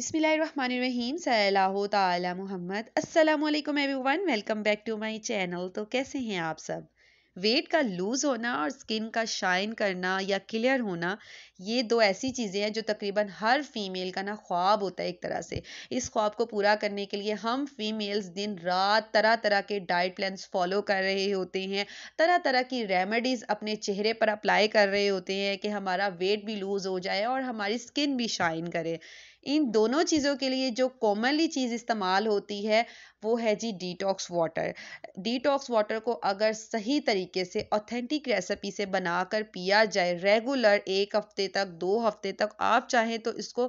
बिसमीम सल्लल्लाहु ताला Mohammad everyone everyone welcome back to my channel तो कैसे हैं आप सब वेट का लूज़ होना और स्किन का शाइन करना या क्लियर होना ये दो ऐसी चीज़ें हैं जो तकरीबन हर फीमेल का ना ख्वाब होता है एक तरह से इस ख्वाब को पूरा करने के लिए हम फीमेल्स दिन रात तरह तरह के डाइट प्लान्स फॉलो कर रहे होते हैं तरह तरह की रेमेडीज़ अपने चेहरे पर अप्लाई कर रहे होते हैं कि हमारा वेट भी लूज़ हो जाए और हमारी स्किन भी शाइन करे इन दोनों चीज़ों के लिए जो कॉमनली चीज़ इस्तेमाल होती है वो है जी डिटॉक्स वाटर डिटॉक्स वाटर को अगर सही तरीके तरीके से ऑथेंटिक रेसिपी से बनाकर पिया जाए रेगुलर एक हफ्ते तक दो हफ्ते तक आप चाहें तो इसको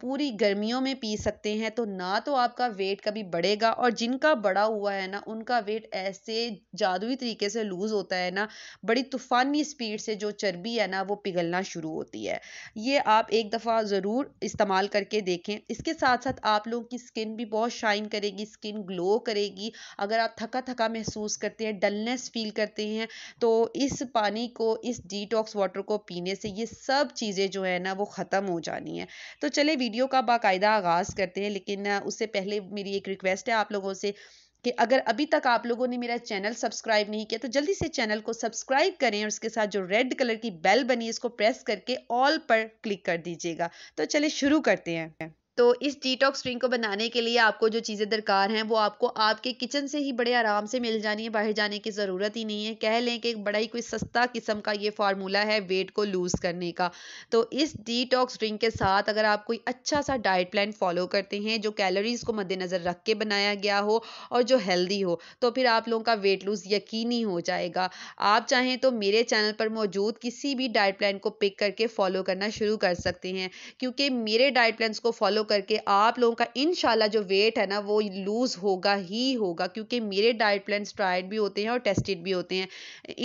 पूरी गर्मियों में पी सकते हैं तो ना तो आपका वेट कभी बढ़ेगा और जिनका बढ़ा हुआ है ना उनका वेट ऐसे जादुई तरीके से लूज़ होता है ना बड़ी तूफ़ानी स्पीड से जो चर्बी है ना वो पिघलना शुरू होती है ये आप एक दफ़ा ज़रूर इस्तेमाल करके देखें इसके साथ साथ आप लोगों की स्किन भी बहुत शाइन करेगी स्किन ग्लो करेगी अगर आप थका थका महसूस करते हैं डलनेस फील करते रहे हैं तो इस पानी को इस डिटॉक्स वाटर को पीने से ये सब चीज़ें जो है ना वो ख़त्म हो जानी है तो चले वीडियो का बाकायदा आगाज़ करते हैं लेकिन उससे पहले मेरी एक रिक्वेस्ट है आप लोगों से कि अगर अभी तक आप लोगों ने मेरा चैनल सब्सक्राइब नहीं किया तो जल्दी से चैनल को सब्सक्राइब करें और उसके साथ जो रेड कलर की बेल बनी है इसको प्रेस करके ऑल पर क्लिक कर दीजिएगा तो चलिए शुरू करते हैं तो इस डिटॉक्स ड्रिंक को बनाने के लिए आपको जो चीज़ें दरकार हैं वो आपको आपके किचन से ही बड़े आराम से मिल जानी है बाहर जाने की ज़रूरत ही नहीं है कह लें कि बड़ा ही कोई सस्ता किस्म का ये फार्मूला है वेट को लूज़ करने का तो इस डिटॉक्स ड्रिंक के साथ अगर आप कोई अच्छा सा डाइट प्लान फॉलो करते हैं जो कैलोरीज़ को मद्देनज़र रख के बनाया गया हो और जो हेल्दी हो तो फिर आप लोगों का वेट लूज़ यकीनी हो जाएगा आप चाहें तो मेरे चैनल पर मौजूद किसी भी डाइट प्लान को पिक करके फॉलो करना शुरू कर सकते हैं क्योंकि मेरे डाइट प्लान्स को फॉलो करके आप लोगों का इन जो वेट है ना वो लूज़ होगा ही होगा क्योंकि मेरे डाइट प्लान्स ट्राइड भी होते हैं और टेस्टेड भी होते हैं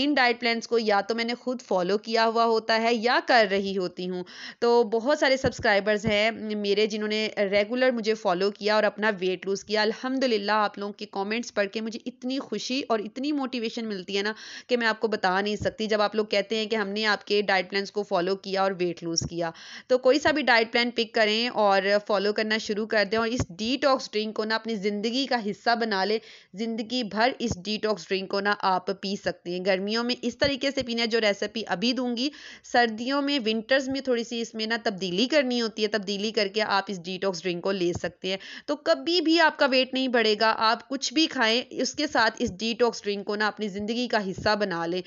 इन डाइट प्लान्स को या तो मैंने खुद फॉलो किया हुआ होता है या कर रही होती हूँ तो बहुत सारे सब्सक्राइबर्स हैं मेरे जिन्होंने रेगुलर मुझे फॉलो किया और अपना वेट लूज़ किया अलहमदिल्ला आप लोगों के कॉमेंट्स पढ़ के मुझे इतनी खुशी और इतनी मोटिवेशन मिलती है ना कि मैं आपको बता नहीं सकती जब आप लोग कहते हैं कि हमने आपके डाइट प्लान्स को फॉलो किया और वेट लूज़ किया तो कोई सा भी डाइट प्लान पिक करें और फॉलो करना शुरू कर दें और इस डिटॉक्स ड्रिंक को ना अपनी ज़िंदगी का हिस्सा बना लें ज़िंदगी भर इस डिटॉक्स ड्रिंक को ना आप पी सकते हैं गर्मियों में इस तरीके से पीना जो रेसिपी अभी दूंगी सर्दियों में विंटर्स में थोड़ी सी इसमें ना तब्दीली करनी होती है तब्दीली करके आप इस डिटॉक्स ड्रिंक को ले सकते हैं तो कभी भी आपका वेट नहीं बढ़ेगा आप कुछ भी खाएँ उसके साथ इस डिटॉक्स ड्रिंक को ना अपनी ज़िंदगी का हिस्सा बना लें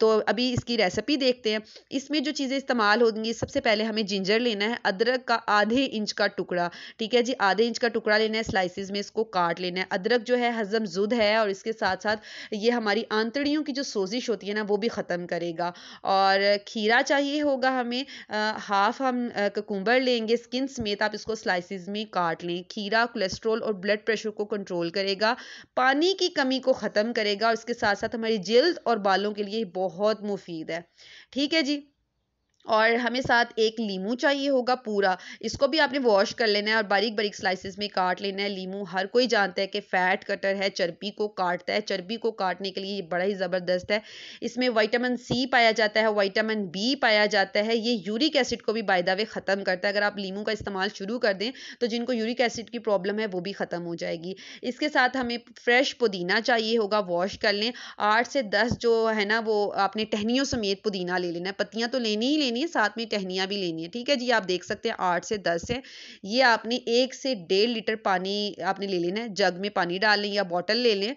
तो अभी इसकी रेसिपी देखते हैं इसमें जो चीज़ें इस्तेमाल होंगी सबसे पहले हमें जिंजर लेना है अदरक का आधे इंच का टुकड़ा ठीक है जी आधे इंच का टुकड़ा लेना है स्लाइसिस में इसको काट लेना है अदरक जो है हजम जुद है और इसके साथ साथ ये हमारी आंतड़ियों की जो सोजिश होती है ना वो भी ख़त्म करेगा और खीरा चाहिए होगा हमें आ, हाफ हम ककुम्बर लेंगे स्किन समेत आप इसको स्लाइसिस में काट लें खीरा कोलेस्ट्रोल और ब्लड प्रेशर को कंट्रोल करेगा पानी की कमी को ख़त्म करेगा और इसके साथ साथ हमारी जल्द और बालों के लिए बहुत मुफीद है ठीक है जी और हमें साथ एक लीमू चाहिए होगा पूरा इसको भी आपने वॉश कर लेना है और बारीक बारीक स्लाइसिस में काट लेना है लीमू हर कोई जानता है कि फैट कटर है चर्बी को काटता है चर्बी को काटने के लिए ये बड़ा ही ज़बरदस्त है इसमें वाइटामिन सी पाया जाता है वाइटामिन बी पाया जाता है ये यूरिक एसिड को भी बाय वे ख़त्म करता है अगर आप लीमू का इस्तेमाल शुरू कर दें तो जिनको यूरिक एसिड की प्रॉब्लम है वो भी ख़त्म हो जाएगी इसके साथ हमें फ्रेश पुदीना चाहिए होगा वॉश कर लें आठ से दस जो है ना वो आपने टहनियों समेत पुदीना ले लेना है पत्तियाँ तो लेनी ही लेनी लेनी है साथ में टहनियाँ भी लेनी है ठीक है जी आप देख सकते हैं आठ से दस है ये आपने एक से डेढ़ लीटर पानी आपने ले लेना है जग में पानी डाल लें या बॉटल ले लें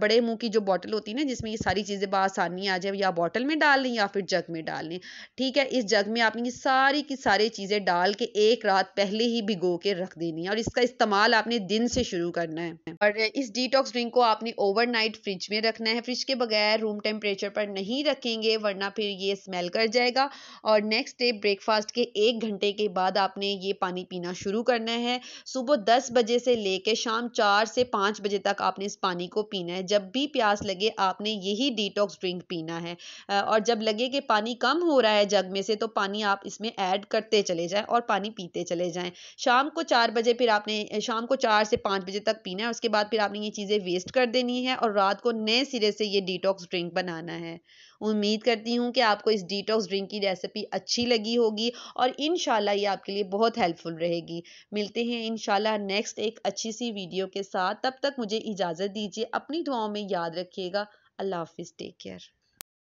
बड़े मुँह की जो बॉटल होती है ना जिसमें ये सारी चीज़ें बसानी आ जाए या बॉटल में डाल लें या फिर जग में डाल लें ठीक है इस जग में आपने ये सारी की सारी चीज़ें डाल के एक रात पहले ही भिगो के रख देनी है और इसका इस्तेमाल आपने दिन से शुरू करना है और इस डिटॉक्स ड्रिंक को आपने ओवरनाइट फ्रिज में रखना है फ्रिज के बगैर रूम टेम्परेचर पर नहीं रखेंगे वरना फिर ये स्मेल कर जाएगा और नेक्स्ट डे ब्रेकफास्ट के एक घंटे के बाद आपने ये पानी पीना शुरू करना है सुबह दस बजे से लेकर शाम चार से पाँच बजे तक आपने इस पानी को पीना है जब भी प्यास लगे आपने यही डिटॉक्स ड्रिंक पीना है और जब लगे कि पानी कम हो रहा है जग में से तो पानी आप इसमें ऐड करते चले जाएँ और पानी पीते चले जाएँ शाम को चार बजे फिर आपने शाम को चार से पाँच बजे तक पीना है उसके बाद फिर आपने ये चीज़ें वेस्ट कर देनी है और रात को नए सिरे से ये डिटॉक्स ड्रिंक बनाना है उम्मीद करती हूँ कि आपको इस डिटॉक्स ड्रिंक की रेसिपी अच्छी लगी होगी और इन ये आपके लिए बहुत हेल्पफुल रहेगी मिलते हैं इन नेक्स्ट एक अच्छी सी वीडियो के साथ तब तक मुझे इजाज़त दीजिए अपनी दुआओं में याद रखिएगा अल्लाह हाफिज़ टेक केयर